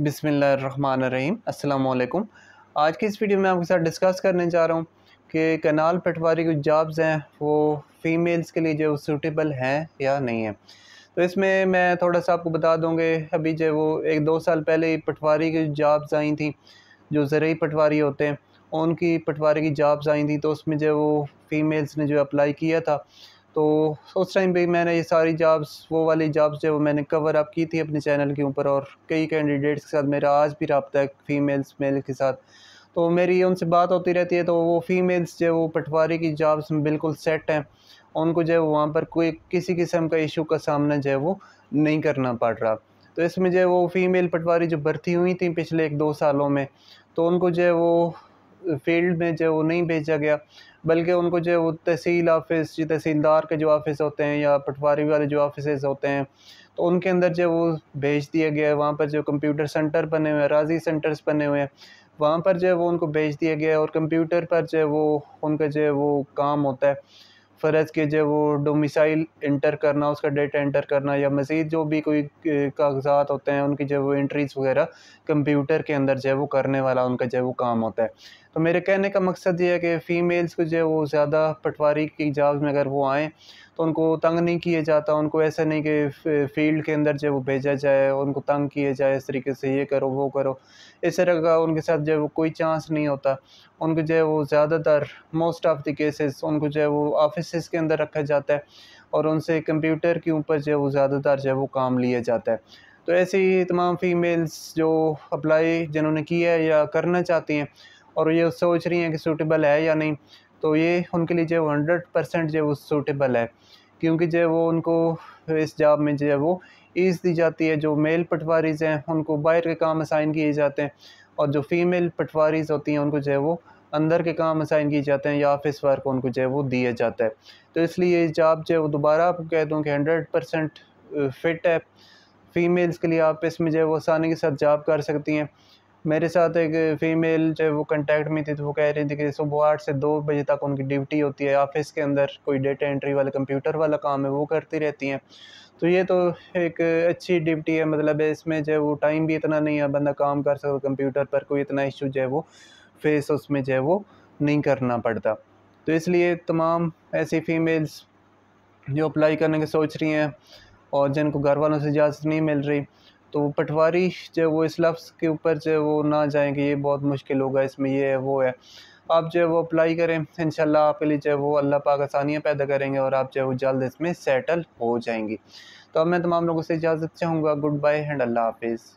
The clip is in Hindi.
बिसमीम अल्लाम आज की इस वीडियो में आपके साथ डिस्कस करने जा रहा हूँ कि कनाल पटवारी की जॉब्स हैं वो फ़ीमेल्स के लिए जो सूटेबल हैं या नहीं है तो इसमें मैं थोड़ा सा आपको बता दूँगे अभी जो वो एक दो साल पहले पटवारी की जॉब्स आई थी जो ज़रूरी पटवारी होते हैं उनकी पटवारी की जॉब्स आई थी तो उसमें जो वो फ़ीमेल्स ने जो अप्लाई किया था तो उस टाइम पे मैंने ये सारी जॉब्स वो वाली जॉब्स जो मैंने कवर अप की थी अपने चैनल के ऊपर और कई कैंडिडेट्स के साथ मेरा आज भी रबता है फ़ीमेल्स मेल के साथ तो मेरी उनसे बात होती रहती है तो वो फ़ीमेल्स जो वो पटवारी की जॉब्स में बिल्कुल सेट हैं उनको जो है वहाँ पर कोई किसी किस्म का इशू का सामना जो है वो नहीं करना पड़ रहा तो इसमें जो है वो फ़ीमेल पटवारी जो भर्ती हुई थी पिछले एक दो सालों में तो उनको जो है वो फील्ड में जो नहीं भेजा गया बल्कि उनको जो वो तहसील ऑफिस जो तहसीलदार के जो ऑफिस होते हैं या पटवारी वाले जो ऑफिस होते हैं तो उनके अंदर जो वो भेज दिया गया है वहाँ पर जो कंप्यूटर सेंटर बने हुए हैं राजी सेंटर्स बने हुए हैं वहाँ पर जो है वो उनको भेज दिया गया है और कंप्यूटर पर जो है वो उनका जो है वो काम होता है फ़र्ज़ के जो वो डोमिसाइल इंटर करना उसका डेटा इंटर करना या मज़ीद जो भी कोई कागजात होते हैं उनकी जो वो एंट्रीज़ वगैरह कंप्यूटर के अंदर जो है वो करने वाला उनका जो है वो काम होता है तो मेरे कहने का मकसद ये है कि फ़ीमेल्स को जो है वो ज़्यादा पटवारी की जॉब में अगर वो आएँ तो उनको तंग नहीं किया जाता उनको ऐसा नहीं कि फील्ड के अंदर जो वो भेजा जाए उनको तंग किया जाए इस तरीके से ये करो वो करो इस तरह का उनके साथ जो है वो कोई चांस नहीं होता उनको जो है वो ज़्यादातर मोस्ट ऑफ़ द केसेस उनको जो है वो ऑफिस के अंदर रखा जाता है और उनसे कंप्यूटर के ऊपर जो है वो ज़्यादातर जो है वो काम लिया जाता है तो ऐसे ही तमाम फ़ीमेल्स जो अप्लाई जिन्होंने किया है या करना चाहती हैं और ये सोच रही हैं कि सूटेबल है या नहीं तो ये उनके लिए जो हंड्रेड परसेंट जो वो सूटेबल है क्योंकि जो वो उनको इस जॉब में जो है वो ईज़ दी जाती है जो मेल पटवारीज हैं उनको बाहर के काम असाइन किए जाते हैं और जो फीमेल पटवारीज होती हैं उनको जो है वो अंदर के काम असाइन किए जाते हैं या ऑफिस वर्क उनको जो है वो दिया जाता है तो इसलिए ये जॉब जो है वो दोबारा आपको कह दूँ कि हंड्रेड परसेंट फिट है फीमेल्स के लिए आप इसमें जो है वो आसानी के साथ जॉब कर सकती हैं मेरे साथ एक फ़ीमेल जो वो कंटेक्ट में थी तो वो कह रही थी कि सुबह आठ से दो बजे तक उनकी ड्यूटी होती है ऑफिस के अंदर कोई डेटा एंट्री वाला कंप्यूटर वाला काम है वो करती रहती हैं तो ये तो एक अच्छी ड्यूटी है मतलब है इसमें जो है वो टाइम भी इतना नहीं है बंदा काम कर सकता कंप्यूटर पर कोई इतना इशू जो है वो फेस उसमें जो है वो नहीं करना पड़ता तो इसलिए तमाम ऐसी फ़ीमेल्स जो अप्लाई करने की सोच रही हैं और जिनको घर वालों से इजाज़त नहीं मिल रही तो पटवारी जो है वो इस लफ्ज़ के ऊपर जो है वो ना जाएँ कि ये बहुत मुश्किल होगा इसमें ये है वो है आप जो है वो अप्लाई करें इन आपके लिए जो है वो अल्लाह पाक आसानियाँ पैदा करेंगे और आप जो है वो जल्द इसमें सेटल हो जाएंगी तो अब मैं तमाम लोगों से इजाज़त चाहूँगा गुड बाय एंड अल्लाह हाफिज़